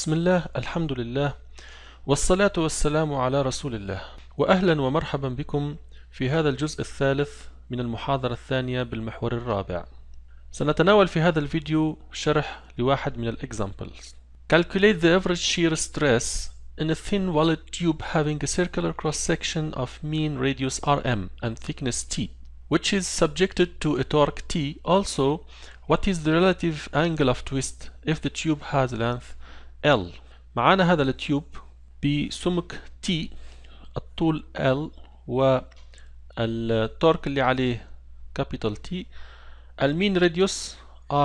بسم الله الحمد لله والصلاة والسلام على رسول الله وأهلا ومرحبا بكم في هذا الجزء الثالث من المحاضرة الثانية بالمحور الرابع سنتناول في هذا الفيديو شرح لواحد من الإكزامبلز Calculate the average shear stress in a thin wallet tube having a circular cross section of mean radius Rm and thickness T which is subjected to a torque T also what is the relative angle of twist if the tube has length L معانا هذا التيوب بسمك T الطول L والتورك اللي عليه كابيتال T المين راديوس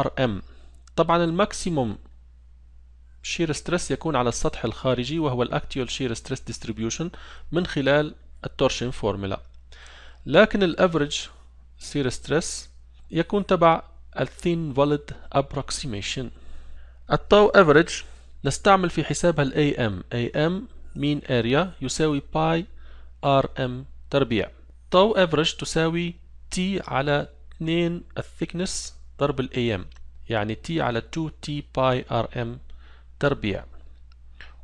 RM طبعا الماكسيموم شير ستريس يكون على السطح الخارجي وهو الاكتيوال شير ستريس ديستريبيوشن من خلال التورشن فورمولا لكن الافرج شير ستريس يكون تبع الثين فاليد ابروكسيميشن التاو افرج نستعمل في حسابها الـ AM AM mean area يساوي باي RM تربيع طو average تساوي T على 2 الثيكنس ضرب الـ AM يعني T على 2 T باي RM تربيع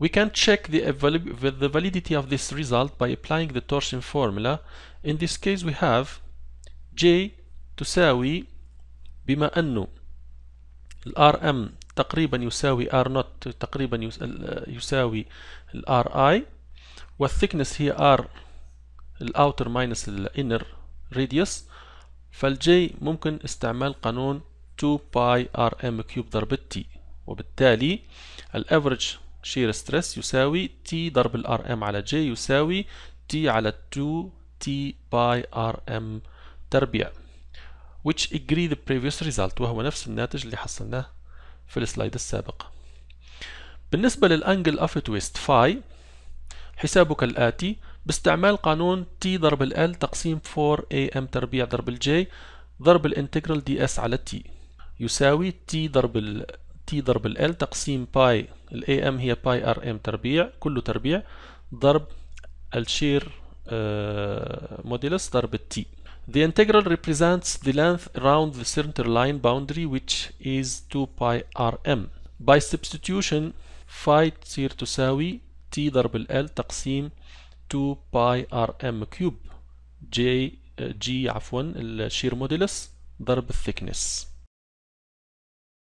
We can check the, the validity of this result by applying the torsion formula. In this case we have J تساوي بما أنه الـ RM تقريبا يساوي R نوت تقريبا يساوي ال I والثيكنس هي R الاوتر ماينس الانر راديوس فالجي ممكن استعمال قانون 2 باي ار ام كيوب ضرب تي وبالتالي الافرج شير ستريس يساوي تي ضرب الار ام على جي يساوي تي على 2 تي باي ار ام تربيع which agree the previous result وهو نفس الناتج اللي حصلناه في السلايد السابق بالنسبة للأنجل أوف تويست فاي حسابه كالآتي باستعمال قانون T ضرب ال L تقسيم 4 AM تربيع ضرب الجي ضرب الانتجرال دي اس على T يساوي T ضرب ال T ضرب ال L تقسيم باي ال AM هي باي ار ام تربيع كله تربيع ضرب الشير موديلس آه، ضرب التي The integral represents the length around the center line boundary which is 2 pi rm. By substitution phi to تساوي t double l تقسيم 2 pi rm cube j جي جي عفوا الشير موديلس ضرب